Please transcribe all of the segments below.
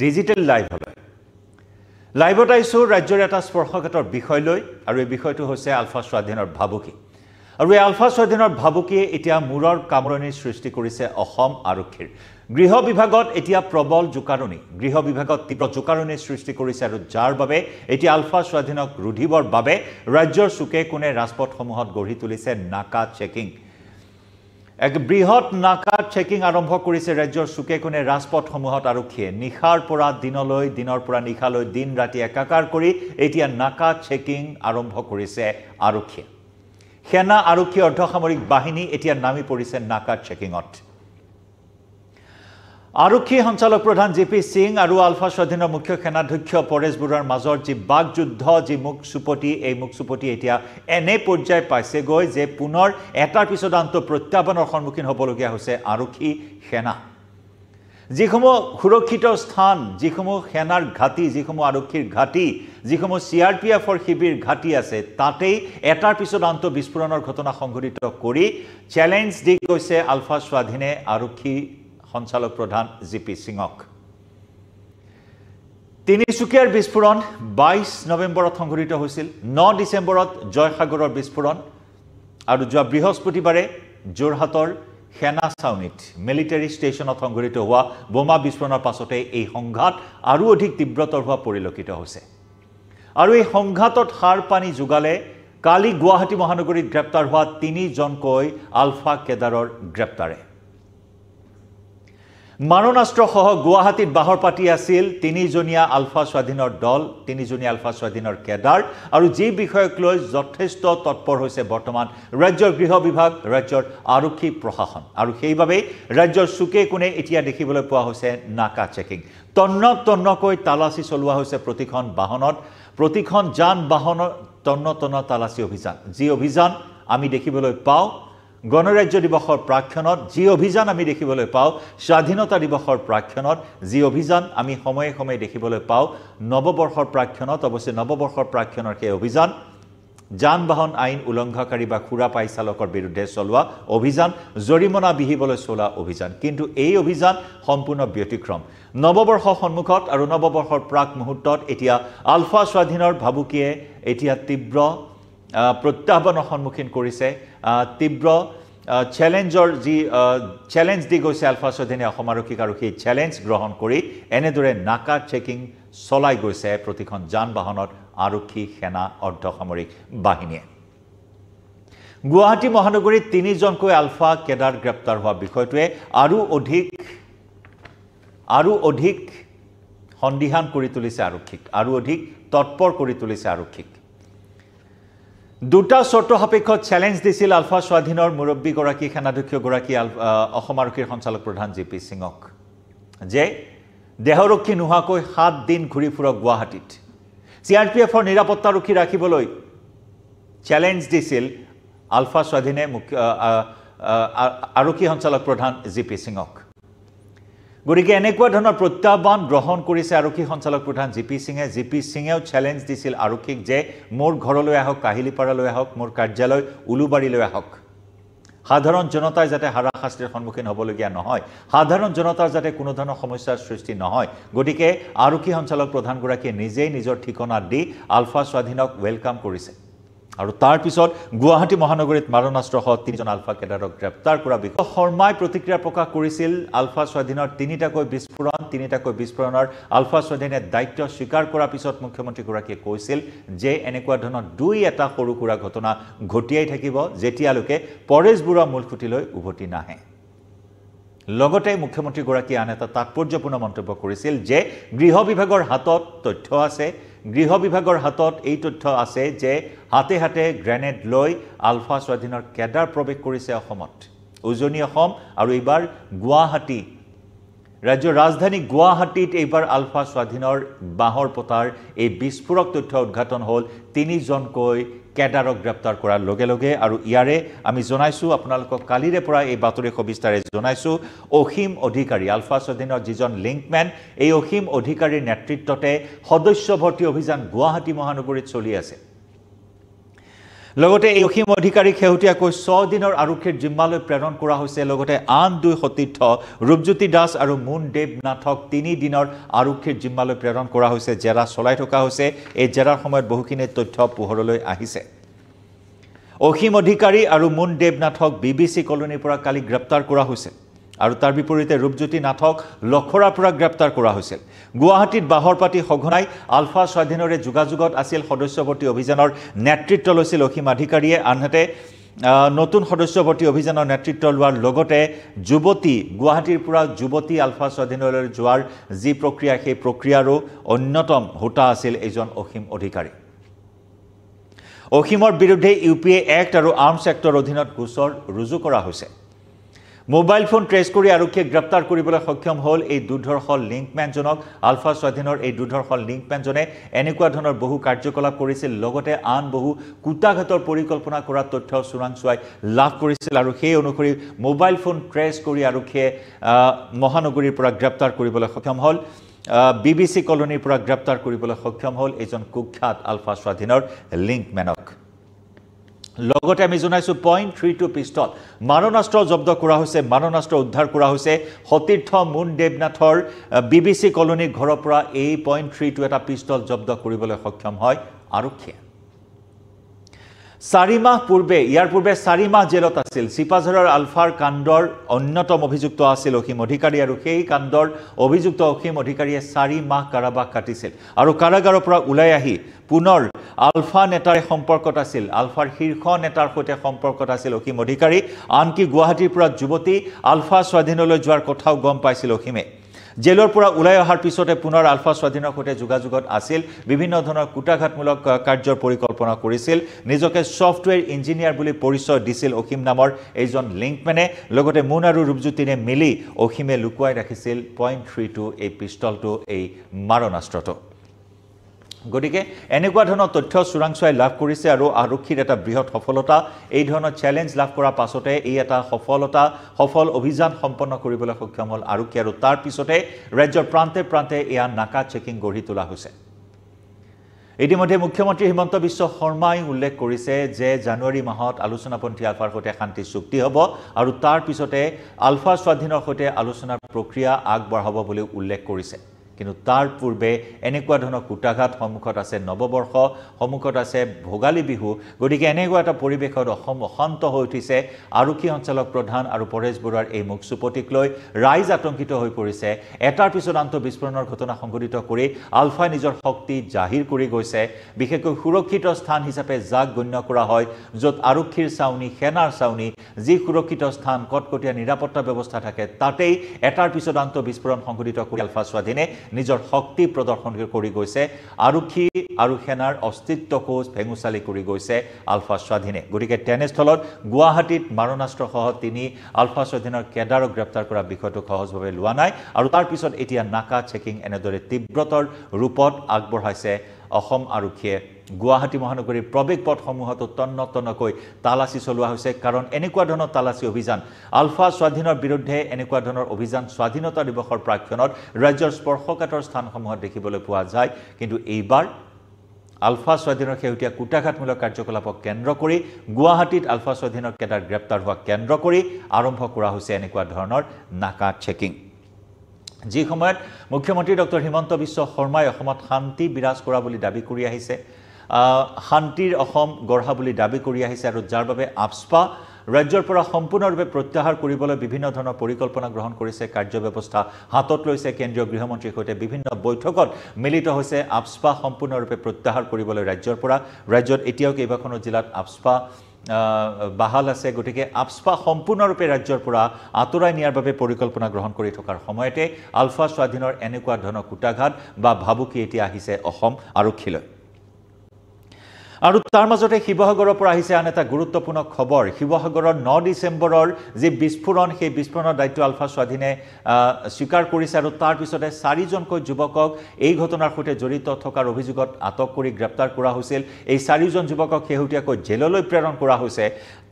digital live হ'ব লাইভত আহিছোঁ ৰাজ্যৰ এটা স্পৰ্শকাতৰ বিষয় লৈ আৰু এই বিষয়টো হৈছে আলফা স্বাধীনৰ ভাবুকি আৰু এই আলফা স্বাধীনৰ ভাবুকিয়ে এতিয়া মূৰৰ কামৰণিৰ সৃষ্টি কৰিছে অসম আৰক্ষীৰ গৃহ বিভাগত এতিয়া প্ৰবল জোকাৰণি গৃহ বিভাগত তীব্ৰ জোকাৰণিৰ সৃষ্টি কৰিছে আৰু যাৰ বাবে এতিয়া আলফা স্বাধীনক ৰোধিবৰ বাবে ৰাজ্যৰ চুকে কোণে ৰাজপথসমূহত গঢ়ি তুলিছে নাকা চেকিং এক বৃহৎ নাকা চেকিং আৰম্ভ কৰিছে ৰাজ্যৰ চুকে কোণে ৰাজপথসমূহত আৰক্ষীয়ে নিশাৰ পৰা দিনলৈ দিনৰ পৰা নিশালৈ দিন ৰাতি একাকাৰ কৰি এতিয়া নাকা চেকিং আৰম্ভ কৰিছে আৰক্ষীয়ে সেনা আৰক্ষী অৰ্ধসামৰিক বাহিনী এতিয়া নামি পৰিছে নাকা চেকিঙত আৰক্ষী সঞ্চালক প্ৰধান জি পি সিং আৰু আলফা স্বাধীনৰ মুখ্য সেনাধ্যক্ষ পৰেশ বৰুৱাৰ মাজৰ যি বাক যুদ্ধ যি মুক চুপতি এই মুক চুপতি এতিয়া এনে পৰ্যায় পাইছেগৈ যে পুনৰ এটাৰ পিছত আনটো প্ৰত্যাহ্বানৰ সন্মুখীন হ'বলগীয়া হৈছে আৰক্ষী সেনা যিসমূহ সুৰক্ষিত স্থান যিসমূহ সেনাৰ ঘাটি যিসমূহ আৰক্ষীৰ ঘাটি যিসমূহ চি আৰ পি এফৰ শিবিৰ ঘাটি আছে তাতেই এটাৰ পিছত আনটো বিস্ফোৰণৰ ঘটনা সংঘটিত কৰি চেলেঞ্জ দি গৈছে আলফা স্বাধীনে আৰক্ষীৰ সঞ্চালক প্ৰধান জি পি সিঙক তিনিচুকীয়াৰ বিস্ফোৰণ বাইছ নৱেম্বৰত সংঘটিত হৈছিল ন ডিচেম্বৰত জয়সাগৰৰ বিস্ফোৰণ আৰু যোৱা বৃহস্পতিবাৰে যোৰহাটৰ সেনা চাউনীত মিলিটেৰী ষ্টেচনত সংঘটিত হোৱা বোমা বিস্ফোৰণৰ পাছতে এই সংঘাত আৰু অধিক তীব্ৰতৰ হোৱা পৰিলক্ষিত হৈছে আৰু এই সংঘাতত সাৰ পানী যোগালে কালি গুৱাহাটী মহানগৰীত গ্ৰেপ্তাৰ হোৱা তিনিজনকৈ আলফা কেডাৰৰ গ্ৰেপ্তাৰে মাৰণাস্ত্ৰসহ গুৱাহাটীত বাহৰ পাতি আছিল তিনিজনীয়া আলফা স্বাধীনৰ দল তিনিজনীয়া আলফা স্বাধীনৰ কেডাৰ আৰু যি বিষয়ক লৈ যথেষ্ট তৎপৰ হৈছে বৰ্তমান ৰাজ্যৰ গৃহ বিভাগ ৰাজ্যৰ আৰক্ষী প্ৰশাসন আৰু সেইবাবেই ৰাজ্যৰ চুকে কোণে এতিয়া দেখিবলৈ পোৱা হৈছে নাকা চেকিং তন্ন তন্নকৈ তালাচী চলোৱা হৈছে প্ৰতিখন বাহনত প্ৰতিখন যান বাহনৰ তন্ন তন্ন তালাচী অভিযান যি অভিযান আমি দেখিবলৈ পাওঁ গণৰাজ্য দিৱসৰ প্ৰাক্ষণত যি অভিযান আমি দেখিবলৈ পাওঁ স্বাধীনতা দিৱসৰ প্ৰাক্ষণত যি অভিযান আমি সময়ে সময়ে দেখিবলৈ পাওঁ নৱবৰ্ষৰ প্ৰাক্ষণত অৱশ্যে নৱবৰ্ষৰ প্ৰাক্ষণৰ সেই অভিযান যান বাহন আইন উলংঘাকাৰী বা সুৰা পাই চালকৰ বিৰুদ্ধে চলোৱা অভিযান জৰিমনা বিহিবলৈ চলোৱা অভিযান কিন্তু এই অভিযান সম্পূৰ্ণ ব্যতিক্ৰম নৱবৰ্ষ সন্মুখত আৰু নৱবৰ্ষৰ প্ৰাক মুহূৰ্তত এতিয়া আলফা স্বাধীনৰ ভাবুকিয়ে এতিয়া তীব্ৰ প্ৰত্যাহ্বানৰ সন্মুখীন কৰিছে তীব্ৰ চেলেঞ্জৰ যি চেলেঞ্জ দি গৈছে আলফা স্বাধীনে অসম আৰক্ষীক আৰু সেই চেলেঞ্জ গ্ৰহণ কৰি এনেদৰে নাকা চেকিং চলাই গৈছে প্ৰতিখন যান বাহনত আৰক্ষী সেনা অৰ্ধসামৰিক বাহিনীয়ে গুৱাহাটী মহানগৰীত তিনিজনকৈ আলফা কেডাৰ গ্ৰেপ্তাৰ হোৱা বিষয়টোৱে আৰু অধিক আৰু অধিক সন্দিহান কৰি তুলিছে আৰক্ষীক আৰু অধিক তৎপৰ কৰি তুলিছে আৰক্ষীক দুটা চৰ্ত সাপেক্ষত চেলেঞ্জ দিছিল আলফা স্বাধীনৰ মুৰব্বীগৰাকী সেনাধ্যক্ষগৰাকী অসম আৰক্ষীৰ সঞ্চালক প্ৰধান জি পি সিঙক যে দেহৰক্ষী নোহোৱাকৈ সাত দিন ঘূৰি ফুৰক গুৱাহাটীত চি আৰ পি এফৰ নিৰাপত্তাৰক্ষী ৰাখিবলৈ চেলেঞ্জ দিছিল আলফা স্বাধীনে মুখ্য আৰক্ষী সঞ্চালক প্ৰধান জি পি সিঙক গতিকে এনেকুৱা ধৰণৰ প্ৰত্যাহ্বান গ্ৰহণ কৰিছে আৰক্ষী সঞ্চালক প্ৰধান জি পি সিঙে জি পি সিঙেও চেলেঞ্জ দিছিল আৰক্ষীক যে মোৰ ঘৰলৈ আহক কাহিলিপাৰালৈ আহক মোৰ কাৰ্যালয় উলুবাৰীলৈ আহক সাধাৰণ জনতাই যাতে হাৰাশাস্তিৰ সন্মুখীন হ'বলগীয়া নহয় সাধাৰণ জনতাৰ যাতে কোনো ধৰণৰ সমস্যাৰ সৃষ্টি নহয় গতিকে আৰক্ষী সঞ্চালক প্ৰধানগৰাকীয়ে নিজেই নিজৰ ঠিকনা দি আলফা স্বাধীনক ৱেলকাম কৰিছে আৰু তাৰ পিছত গুৱাহাটী মহানগৰীত মাৰণাস্ত্ৰসহ তিনিজন আলফা কেডাৰক গ্ৰেপ্তাৰ কৰা বিষয়ে শৰ্মাই প্ৰতিক্ৰিয়া প্ৰকাশ কৰিছিল আলফা স্বাধীনৰ তিনিটাকৈ বিস্ফোৰণ তিনিটাকৈ বিস্ফোৰণৰ আলফা স্বাধীনে দায়িত্ব স্বীকাৰ কৰাৰ পিছত মুখ্যমন্ত্ৰীগৰাকীয়ে কৈছিল যে এনেকুৱা ধৰণৰ দুই এটা সৰু সুৰা ঘটনা ঘটিয়াই থাকিব যেতিয়ালৈকে পৰেশ পৰেশবোৰৰ মূলসুঁতিলৈ উভতি নাহে লগতে মুখ্যমন্ত্ৰীগৰাকীয়ে আন এটা তাৎপৰ্যপূৰ্ণ মন্তব্য কৰিছিল যে গৃহ বিভাগৰ হাতত তথ্য আছে গৃহ বিভাগৰ হাতত এই তথ্য আছে যে হাতে হাতে গ্ৰেনেড লৈ আলফা স্বাধীনৰ কেডাৰ প্ৰৱেশ কৰিছে অসমত উজনি অসম আৰু এইবাৰ গুৱাহাটী ৰাজ্যৰ ৰাজধানী গুৱাহাটীত এইবাৰ আলফা স্বাধীনৰ বাঁহৰ পতাৰ এই বিস্ফোৰক তথ্য উদঘাটন হ'ল তিনিজনকৈ কেদাৰক গ্ৰেপ্তাৰ কৰাৰ লগে লগে আৰু ইয়াৰে আমি জনাইছোঁ আপোনালোকক কালিৰে পৰা এই বাতৰি সবিস্তাৰে জনাইছোঁ অসীম অধিকাৰী আলফা স্বাধীনৰ যিজন লিংকমেন এই অসীম অধিকাৰীৰ নেতৃত্বতে সদস্য ভৰ্তি অভিযান গুৱাহাটী মহানগৰীত চলি আছে লগতে এই অসীম অধিকাৰীক শেহতীয়াকৈ ছদিনৰ আৰক্ষীৰ জিম্মালৈ প্ৰেৰণ কৰা হৈছে লগতে আন দুই সতীৰ্থ ৰূপজ্যোতি দাস আৰু মুন দেৱ নাথক তিনিদিনৰ আৰক্ষীৰ জিম্মালৈ প্ৰেৰণ কৰা হৈছে জেৰা চলাই থকা হৈছে এই জেৰাৰ সময়ত বহুখিনি তথ্য পোহৰলৈ আহিছে অসীম অধিকাৰী আৰু মুন দেৱ নাথক বি বি চি কলনীৰ পৰা কালি গ্ৰেপ্তাৰ কৰা হৈছে আৰু তাৰ বিপৰীতে ৰূপজ্যোতি নাথক লখৰাৰ পৰা গ্ৰেপ্তাৰ কৰা হৈছিল গুৱাহাটীত বাহৰ পাতি সঘনাই আলফা স্বাধীনৰে যোগাযোগত আছিল সদস্যৱৰ্তী অভিযানৰ নেতৃত্ব লৈছিল অসীম আধিকাৰীয়ে আনহাতে নতুন সদস্যৱৰ্তী অভিযানৰ নেতৃত্ব লোৱাৰ লগতে যুৱতী গুৱাহাটীৰ পৰা যুৱতী আলফা স্বাধীনলৈ যোৱাৰ যি প্ৰক্ৰিয়া সেই প্ৰক্ৰিয়াৰো অন্যতম হোতা আছিল এজন অসীম অধিকাৰী অসীমৰ বিৰুদ্ধে ইউ পি এ এক্ট আৰু আৰ্মছ এক্টৰ অধীনত গোচৰ ৰুজু কৰা হৈছে মোবাইল ফোন ট্ৰেছ কৰি আৰক্ষীয়ে গ্ৰেপ্তাৰ কৰিবলৈ সক্ষম হ'ল এই দুৰ্ধৰ্ষ লিংকমেনজনক আলফা স্বাধীনৰ এই দুৰ্ধৰ্ষ লিংকমেনজনে এনেকুৱা ধৰণৰ বহু কাৰ্যকলাপ কৰিছিল লগতে আন বহু কুটাঘাতৰ পৰিকল্পনা কৰা তথ্য চোৰাংচোৱাই লাভ কৰিছিল আৰু সেই অনুসৰি মোবাইল ফোন ট্ৰেছ কৰি আৰক্ষীয়ে মহানগৰীৰ পৰা গ্ৰেপ্তাৰ কৰিবলৈ সক্ষম হ'ল বি বি চি কলনীৰ পৰা গ্ৰেপ্তাৰ কৰিবলৈ সক্ষম হ'ল এজন কুখ্যাত আলফা স্বাধীনৰ লিংকমেনক লগতে আমি জনাইছোঁ পইণ্ট থ্ৰী টু পিষ্টল মাৰণাস্ত্ৰ জব্দ কৰা হৈছে মাৰণাস্ত্ৰ উদ্ধাৰ কৰা হৈছে সতীৰ্থ মুন দেৱনাথৰ বি বি চি কলনীৰ ঘৰৰ পৰা এই পইণ্ট থ্ৰী টু এটা পিষ্টল জব্দ কৰিবলৈ সক্ষম হয় আৰক্ষীয়ে চাৰি মাহ পূৰ্বে ইয়াৰ পূৰ্বে চাৰি মাহ জেলত আছিল চিপাঝাৰৰ আলফাৰ কাণ্ডৰ অন্যতম অভিযুক্ত আছিল অসীম অধিকাৰী আৰু সেই কাণ্ডৰ অভিযুক্ত অসীম অধিকাৰীয়ে চাৰি মাহ কাৰাবাস কাটিছিল আৰু কাৰাগাৰৰ পৰা ওলাই আহি পুনৰ আলফা নেতাৰে সম্পৰ্কত আছিল আলফাৰ শীৰ্ষ নেতাৰ সৈতে সম্পৰ্কত আছিল অসীম অধিকাৰী আনকি গুৱাহাটীৰ পৰা যুৱতী আলফা স্বাধীনলৈ যোৱাৰ কথাও গম পাইছিল অসীমে জেলৰ পৰা ওলাই অহাৰ পিছতে পুনৰ আলফা স্বাধীনৰ সৈতে যোগাযোগত আছিল বিভিন্ন ধৰণৰ কুটাঘাতমূলক কাৰ্যৰ পৰিকল্পনা কৰিছিল নিজকে ছফ্টৱেৰ ইঞ্জিনিয়াৰ বুলি পৰিচয় দিছিল অসীম নামৰ এইজন লিংকমেনে লগতে মুন আৰু ৰূপজ্যোতিনে মিলি অসীমে লুকুৱাই ৰাখিছিল পইণ্ট থ্ৰী টু এই পিষ্টলটো এই মাৰণাস্ত্ৰটো গতিকে এনেকুৱা ধৰণৰ তথ্য চোৰাংচোৱাই লাভ কৰিছে আৰু আৰক্ষীৰ এটা বৃহৎ সফলতা এই ধৰণৰ চেলেঞ্জ লাভ কৰাৰ পাছতে এই এটা সফলতা সফল অভিযান সম্পন্ন কৰিবলৈ সক্ষম হ'ল আৰক্ষী আৰু তাৰ পিছতে ৰাজ্যৰ প্ৰান্তে প্ৰান্তে এয়া নাকা চেকিং গঢ়ি তোলা হৈছে ইতিমধ্যে মুখ্যমন্ত্ৰী হিমন্ত বিশ্ব শৰ্মাই উল্লেখ কৰিছে যে জানুৱাৰী মাহত আলোচনা পন্থী আলফাৰ সৈতে শান্তি চুক্তি হ'ব আৰু তাৰ পিছতে আলফা স্বাধীনৰ সৈতে আলোচনাৰ প্ৰক্ৰিয়া আগবঢ়াব বুলি উল্লেখ কৰিছে কিন্তু তাৰ পূৰ্বে এনেকুৱা ধৰণৰ কোটাঘাট সন্মুখত আছে নৱবৰ্ষ সন্মুখত আছে ভোগালী বিহু গতিকে এনেকুৱা এটা পৰিৱেশত অসম অশান্ত হৈ উঠিছে আৰক্ষী সঞ্চালক প্ৰধান আৰু পৰেশ বৰুৱাৰ এই মুখ চুপতিক লৈ ৰাইজ আতংকিত হৈ পৰিছে এটাৰ পিছত আনটো বিস্ফোৰণৰ ঘটনা সংঘটিত কৰি আলফাই নিজৰ শক্তি জাহিৰ কৰি গৈছে বিশেষকৈ সুৰক্ষিত স্থান হিচাপে যাক গণ্য কৰা হয় য'ত আৰক্ষীৰ চাউনি সেনাৰ চাউনি যি সুৰক্ষিত স্থান কটকটীয়া নিৰাপত্তা ব্যৱস্থা থাকে তাতেই এটাৰ পিছত আনটো বিস্ফোৰণ সংঘটিত কৰি আলফা স্বাধীনে নিজৰ শক্তি প্ৰদৰ্শন কৰি গৈছে আৰক্ষী আৰু সেনাৰ অস্তিত্বকো ভেঙুচালি কৰি গৈছে আলফা স্বাধীনে গতিকে তেনেস্থলত গুৱাহাটীত মাৰণাস্ত্ৰসহ তিনি আলফা স্বাধীনৰ কেডাৰক গ্ৰেপ্তাৰ কৰাৰ বিষয়টো সহজভাৱে লোৱা নাই আৰু তাৰপিছত এতিয়া নাকা চেকিং এনেদৰে তীব্ৰতৰ ৰূপত আগবঢ়াইছে অসম আৰক্ষীয়ে গুৱাহাটী মহানগৰীৰ প্ৰৱেশ পথসমূহতো তন্ন তন্নকৈ তালাচী চলোৱা হৈছে কাৰণ এনেকুৱা ধৰণৰ তালাচী অভিযান আলফা স্বাধীনৰ বিৰুদ্ধে এনেকুৱা ধৰণৰ অভিযান স্বাধীনতা দিৱসৰ প্ৰাক্ষণত ৰাজ্যৰ স্পৰ্শকাতৰ স্থানসমূহত দেখিবলৈ পোৱা যায় কিন্তু এইবাৰ আলফা স্বাধীনৰ শেহতীয়া কুটাঘাতমূলক কাৰ্যকলাপক কেন্দ্ৰ কৰি গুৱাহাটীত আলফা স্বাধীনৰ কেডাৰ গ্ৰেপ্তাৰ হোৱা কেন্দ্ৰ কৰি আৰম্ভ কৰা হৈছে এনেকুৱা ধৰণৰ নাকা চেকিং যি সময়ত মুখ্যমন্ত্ৰী ডক্টৰ হিমন্ত বিশ্ব শৰ্মাই অসমত শান্তি বিৰাজ কৰা বুলি দাবী কৰি আহিছে শান্তিৰ অসম গঢ়া বুলি দাবী কৰি আহিছে আৰু যাৰ বাবে আফস্পা ৰাজ্যৰ পৰা সম্পূৰ্ণৰূপে প্ৰত্যাহাৰ কৰিবলৈ বিভিন্ন ধৰণৰ পৰিকল্পনা গ্ৰহণ কৰিছে কাৰ্যব্যৱস্থা হাতত লৈছে কেন্দ্ৰীয় গৃহমন্ত্ৰীৰ সৈতে বিভিন্ন বৈঠকত মিলিত হৈছে আফস্পা সম্পূৰ্ণৰূপে প্ৰত্যাহাৰ কৰিবলৈ ৰাজ্যৰ পৰা ৰাজ্যত এতিয়াও কেইবাখনো জিলাত আফস্পা বাহাল আছে গতিকে আফস্পা সম্পূৰ্ণৰূপে ৰাজ্যৰ পৰা আঁতৰাই নিয়াৰ বাবে পৰিকল্পনা গ্ৰহণ কৰি থকাৰ সময়তে আলফা স্বাধীনৰ এনেকুৱা ধৰণৰ কোটাঘাট বা ভাবুকি এতিয়া আহিছে অসম আৰক্ষীলৈ আৰু তাৰ মাজতে শিৱসাগৰৰ পৰা আহিছে আন এটা গুৰুত্বপূৰ্ণ খবৰ শিৱসাগৰৰ ন ডিচেম্বৰৰ যি বিস্ফোৰণ সেই বিস্ফোৰণৰ দায়িত্ব আলফা স্বাধীনে স্বীকাৰ কৰিছে আৰু তাৰপিছতে চাৰিজনকৈ যুৱকক এই ঘটনাৰ সৈতে জড়িত থকাৰ অভিযোগত আটক কৰি গ্ৰেপ্তাৰ কৰা হৈছিল এই চাৰিজন যুৱকক শেহতীয়াকৈ জেললৈ প্ৰেৰণ কৰা হৈছে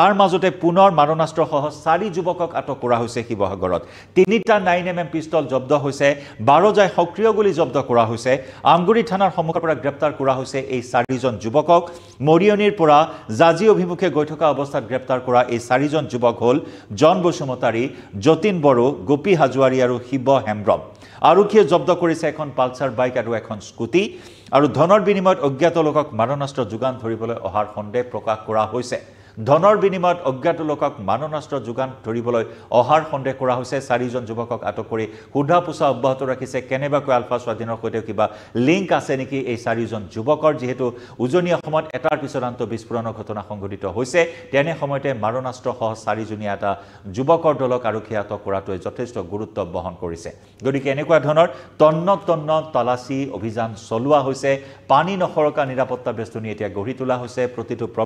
তাৰ মাজতে পুনৰ মাৰণাস্ত্ৰসহ চাৰি যুৱকক আটক কৰা হৈছে শিৱসাগৰত তিনিটা নাইন এম এম পিষ্টল জব্দ হৈছে বাৰজাই সক্ৰিয় গুলী জব্দ কৰা হৈছে আমগুৰি থানাৰ সন্মুখৰ পৰা গ্ৰেপ্তাৰ কৰা হৈছে এই চাৰিজন যুৱকক মৰিয়নিৰ পৰা জাজি অভিমুখে গৈ থকা অৱস্থাত গ্ৰেপ্তাৰ কৰা এই চাৰিজন যুৱক হ'ল জন বসুমতাৰী যতীন বড়ো গোপী হাজোৱাৰী আৰু শিৱ হেমব্ৰম আৰক্ষীয়ে জব্দ কৰিছে এখন পালচাৰ বাইক আৰু এখন স্কুটি আৰু ধনৰ বিনিময়ত অজ্ঞাত লোকক মাৰণাস্ত্ৰ যোগান ধৰিবলৈ অহাৰ সন্দেহ প্ৰকাশ কৰা হৈছে ধনৰ বিনিময়ত অজ্ঞাত লোকক মাননাস্ত্ৰ যোগান ধৰিবলৈ অহাৰ সন্দেহ কৰা হৈছে চাৰিজন যুৱকক আটক কৰি সোধা পোছা অব্যাহত ৰাখিছে কেনেবাকৈ আলফা স্বাধীনৰ সৈতে কিবা লিংক আছে নেকি এই চাৰিজন যুৱকৰ যিহেতু উজনি অসমত এটাৰ পিছত আনটো বিস্ফোৰণৰ ঘটনা সংঘটিত হৈছে তেনে সময়তে মাৰণাস্ত্ৰসহ চাৰিজনীয়া এটা যুৱকৰ দলক আৰক্ষীয়ে আটক কৰাটোৱে যথেষ্ট গুৰুত্ব বহন কৰিছে গতিকে এনেকুৱা ধৰণৰ তন্ন তন্ন তালাচী অভিযান চলোৱা হৈছে পানী নসৰকা নিৰাপত্তা বেষ্টনী এতিয়া গঢ়ি তোলা হৈছে প্ৰতিটো